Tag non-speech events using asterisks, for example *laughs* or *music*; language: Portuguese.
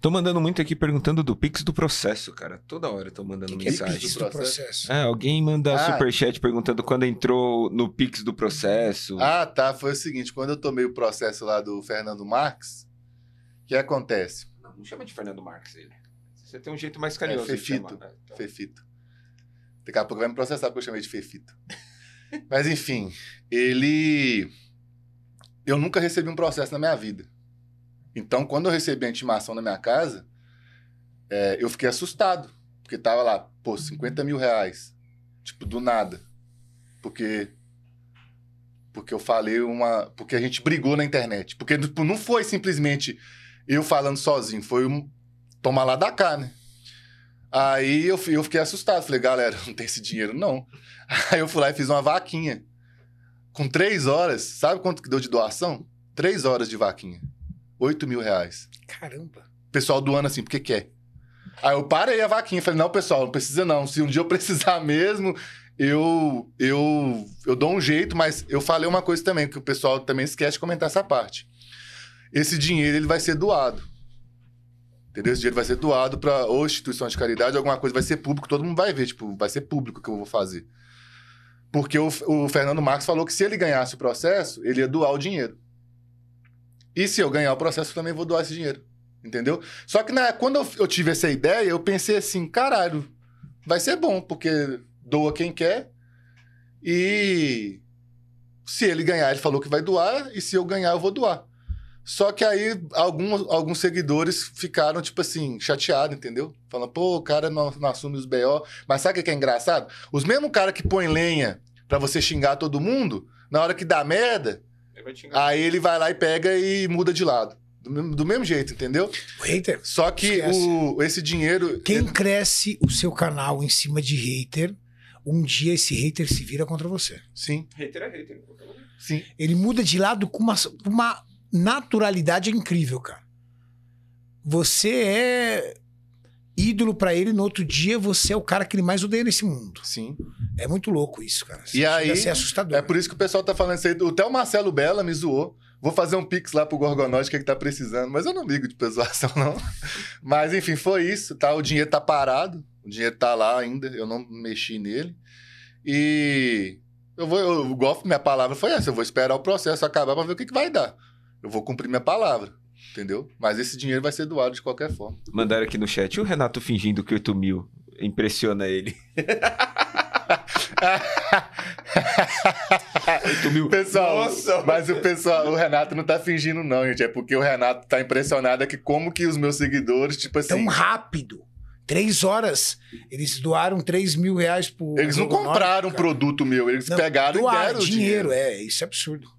Tô mandando muito aqui perguntando do Pix do processo, cara. Toda hora tô mandando que mensagem. Que é Pix do processo? É, alguém manda ah. superchat perguntando quando entrou no Pix do processo. Ah, tá. Foi o seguinte: quando eu tomei o processo lá do Fernando Marques, o que acontece? Não, não chama de Fernando Marques ele. Você tem um jeito mais carinhoso. É Fefito. Chamar, né? então... Fefito. Daqui a pouco vai me processar porque eu chamei de Fefito. *laughs* Mas enfim, ele. Eu nunca recebi um processo na minha vida. Então, quando eu recebi a intimação na minha casa, é, eu fiquei assustado, porque tava lá, pô, 50 mil reais. Tipo, do nada. Porque. Porque eu falei uma. Porque a gente brigou na internet. Porque tipo, não foi simplesmente eu falando sozinho, foi um tomar lá da cá, né? Aí eu, eu fiquei assustado. Falei, galera, *laughs* não tem esse dinheiro, não. *laughs* Aí eu fui lá e fiz uma vaquinha. Com três horas, sabe quanto que deu de doação? Três horas de vaquinha. 8 mil reais. Caramba. O pessoal doando assim, porque quer. Aí eu parei a vaquinha, falei, não, pessoal, não precisa não. Se um dia eu precisar *laughs* mesmo, eu, eu, eu dou um jeito, mas eu falei uma coisa também, que o pessoal também esquece de comentar essa parte. Esse dinheiro, ele vai ser doado. Entendeu? Esse dinheiro vai ser doado para ou instituição de caridade, alguma coisa vai ser público, todo mundo vai ver, tipo, vai ser público que eu vou fazer. Porque o, o Fernando Marques falou que se ele ganhasse o processo, ele ia doar o dinheiro. E se eu ganhar o processo, eu também vou doar esse dinheiro. Entendeu? Só que na, quando eu, eu tive essa ideia, eu pensei assim, caralho, vai ser bom, porque doa quem quer. E se ele ganhar, ele falou que vai doar, e se eu ganhar, eu vou doar. Só que aí alguns, alguns seguidores ficaram, tipo assim, chateados, entendeu? Falando, pô, o cara não, não assume os BO. Mas sabe o que é engraçado? Os mesmos cara que põe lenha para você xingar todo mundo, na hora que dá merda, vai te enganar. Aí ele vai lá e pega e muda de lado. Do, do mesmo jeito, entendeu? Hater. Só que o, esse dinheiro. Quem é- cresce o seu canal em cima de hater, um dia esse hater se vira contra você. Sim. Hater é hater. Sim. Ele muda de lado com uma, uma naturalidade incrível, cara. Você é ídolo para ele, no outro dia você é o cara que ele mais odeia nesse mundo. Sim. É muito louco isso, cara. Você e aí, ser assustador. É por isso que o pessoal tá falando isso aí. Até o Marcelo Bela me zoou. Vou fazer um pix lá pro Gorgonóis, que é que tá precisando. Mas eu não ligo de persuasão, não. *laughs* Mas, enfim, foi isso, tá? O dinheiro tá parado. O dinheiro tá lá ainda. Eu não mexi nele. E... Eu vou... Eu, eu, minha palavra foi essa. Eu vou esperar o processo acabar pra ver o que, que vai dar. Eu vou cumprir minha palavra. Entendeu? Mas esse dinheiro vai ser doado de qualquer forma. Mandaram aqui no chat. E o Renato fingindo que 8 mil impressiona ele? *laughs* 8 *laughs* mil. Pessoal, Nossa. mas o pessoal, o Renato não tá fingindo, não, gente. É porque o Renato tá impressionado que como que os meus seguidores, tipo assim. Tão rápido. Três horas. Eles doaram 3 mil reais por. Eles não compraram um produto meu, eles não, pegaram doaram, e deram dinheiro. dinheiro. É, isso é absurdo.